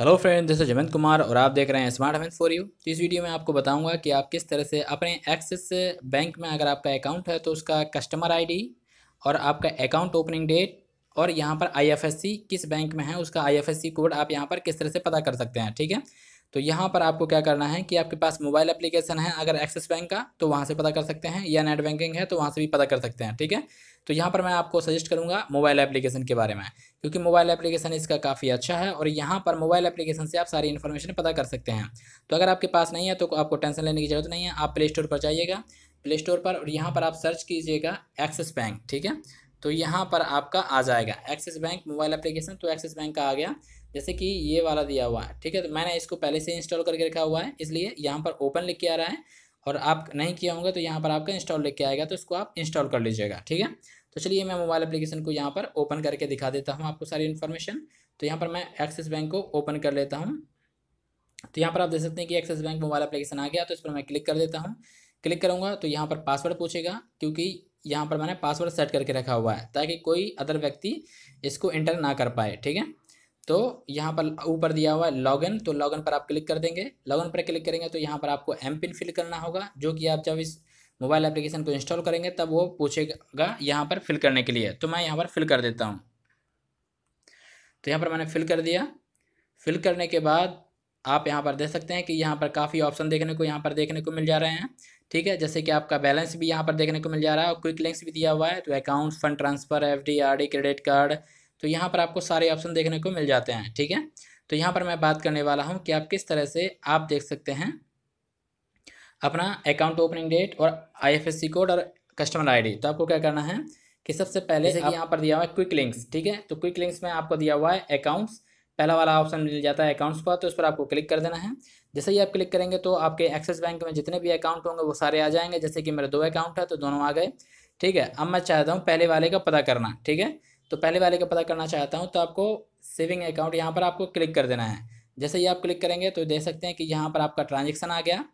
hello friend this जमंत कुमार और आप देख रहे हैं स्मार्ट फाइनेंस फॉर यू तो इस वीडियो में आपको बताऊंगा कि आप किस तरह से अपने एक्सिस बैंक में अगर आपका अकाउंट है तो उसका कस्टमर आईडी और आपका अकाउंट ओपनिंग डेट और यहाँ पर आईएफएससी किस बैंक में है उसका आईएफएससी कोड आप यहाँ पर किस तरह से पता कर सकते हैं ठीक है तो यहाँ पर आपको क्या करना है कि आपके पास मोबाइल एप्लीकेशन है अगर एक्सिस बैंक का तो वहाँ से पता कर सकते हैं या नेट बैंकिंग है तो वहाँ से भी पता कर सकते हैं ठीक है तो यहाँ पर मैं आपको सजेस्ट करूँगा मोबाइल एप्लीकेशन के बारे में क्योंकि मोबाइल एप्लीकेशन इसका काफ़ी अच्छा है और यहाँ पर मोबाइल एप्लीकेशन से आप सारी इन्फॉर्मेशन पता कर सकते हैं तो अगर आपके पास नहीं है तो आपको टेंशन लेने की जरूरत नहीं है आप प्ले स्टोर पर जाइएगा प्ले स्टोर पर और यहाँ पर आप सर्च कीजिएगा एक्सिस बैंक ठीक है तो यहाँ पर आपका आ जाएगा एक्सिस बैंक मोबाइल एप्लीकेशन तो एक्सिस बैंक का आ गया जैसे कि ये वाला दिया हुआ है ठीक है तो मैंने इसको पहले से इंस्टॉल करके रखा हुआ है इसलिए यहाँ पर ओपन लिख के आ रहा है और आप नहीं किया होंगे तो यहाँ पर आपका इंस्टॉल लिख के आएगा तो इसको आप इंस्टॉल कर लीजिएगा ठीक है तो चलिए मैं मोबाइल एप्लीकेशन को यहाँ पर ओपन करके दिखा देता हूँ आपको सारी इन्फॉर्मेशन तो यहाँ पर मैं एक्सिस बैंक को ओपन कर लेता हूँ तो यहाँ पर आप देख सकते हैं कि एक्सिस बैंक मोबाइल एप्लीकेशन आ गया तो इस पर मैं क्लिक कर देता हूँ क्लिक करूँगा तो यहाँ पर पासवर्ड पूछेगा क्योंकि यहाँ पर मैंने पासवर्ड सेट करके रखा हुआ है ताकि कोई अदर व्यक्ति इसको इंटर ना कर पाए ठीक है तो यहाँ पर ऊपर दिया हुआ है लॉगिन तो लॉगिन पर आप क्लिक कर देंगे लॉगिन पर क्लिक करेंगे तो यहाँ पर आपको एम पिन फिल करना होगा जो कि आप जब इस मोबाइल एप्लीकेशन को इंस्टॉल करेंगे तब वो पूछेगा यहाँ पर फिल करने के लिए तो मैं यहाँ पर फिल कर देता हूँ तो यहाँ पर मैंने फिल कर दिया फिल करने के बाद आप यहाँ पर देख सकते हैं कि यहाँ पर काफ़ी ऑप्शन देखने को यहाँ पर देखने को मिल जा रहे हैं ठीक है जैसे कि आपका बैलेंस भी यहाँ पर देखने को मिल जा रहा है और क्विक लिंक्स भी दिया हुआ है तो account fund transfer F D R D credit card तो यहाँ पर आपको सारे ऑप्शन देखने को मिल जाते हैं ठीक है तो यहाँ पर मैं बात करने वाला हूँ कि आप किस तरह से आप देख सकते हैं अपना अकाउंट ओपनिंग डेट और सी कोड और कस्टमर डी तो आपको क्या करना है कि सबसे पहले आप... यहाँ पर दिया हुआ है क्विक लिंक्स ठीक है तो क्विक लिंक्स में आपको दिया हुआ है अकाउंट्स पहला वाला ऑप्शन मिल जाता है अकाउंट्स का तो उस पर आपको क्लिक कर देना है जैसे ही आप क्लिक करेंगे तो आपके एक्सिस बैंक में जितने भी अकाउंट होंगे वो सारे आ जाएंगे जैसे कि मेरे दो अकाउंट है तो दोनों आ गए ठीक है अब मैं चाहता हूँ पहले वाले का पता करना ठीक है तो पहले वाले का पता करना चाहता हूँ तो आपको सेविंग अकाउंट यहाँ पर आपको क्लिक कर देना है जैसे ही आप क्लिक करेंगे तो देख सकते हैं कि यहाँ पर आपका ट्रांजेक्शन आ गया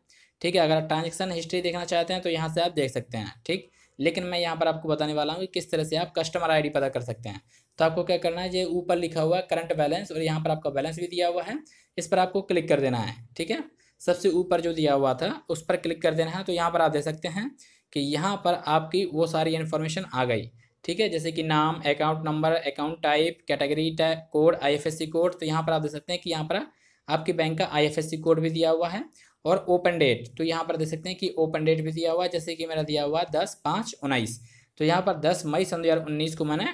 ठीक है अगर आप ट्रांजेक्शन हिस्ट्री देखना चाहते हैं तो यहाँ से आप देख सकते हैं ठीक लेकिन मैं यहाँ पर आपको बताने वाला हूँ कि किस तरह से आप कस्टमर आईडी पता कर सकते हैं तो आपको क्या करना है ये ऊपर लिखा हुआ करंट बैलेंस और यहाँ पर आपका बैलेंस भी दिया हुआ है इस पर आपको क्लिक कर देना है ठीक है सबसे ऊपर जो दिया हुआ था उस पर क्लिक कर देना है तो यहाँ पर आप दे सकते हैं कि यहाँ पर आपकी वो सारी इन्फॉर्मेशन आ गई ठीक है जैसे कि नाम account number account type category type code IFSC code तो यहाँ पर आप देख सकते हैं कि यहाँ पर आपके बैंक का आईएफएससी कोड भी दिया हुआ है और ओपन डेट तो यहाँ पर देख सकते हैं कि ओपन डेट भी दिया हुआ है जैसे कि मेरा दिया हुआ दस पाँच उन्नीस तो यहाँ पर दस मई सन दो हज़ार उन्नीस को मैंने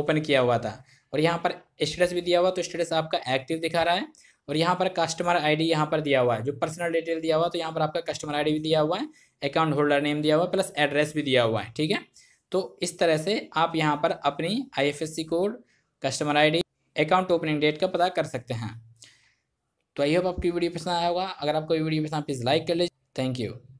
ओपन किया हुआ था और यहाँ पर स्टेटस भी दिया हुआ तो स्टेटस आपका एक्टिव दिखा रहा है और यहाँ पर कस्टमर आईडी डी यहाँ पर दिया हुआ है जो पर्सनल डिटेल दिया हुआ तो यहाँ पर आपका कस्टमर आईडी भी दिया हुआ है अकाउंट होल्डर नेम दिया हुआ है प्लस एड्रेस भी दिया हुआ है ठीक है तो इस तरह से आप यहाँ पर अपनी IFSC code customer ID account opening date का पता कर सकते हैं तो आई होप आपकी वीडियो पसंद आया होगा अगर आपको वीडियो पसंद आप प्लीज़ लाइक कर लीजिए थैंक यू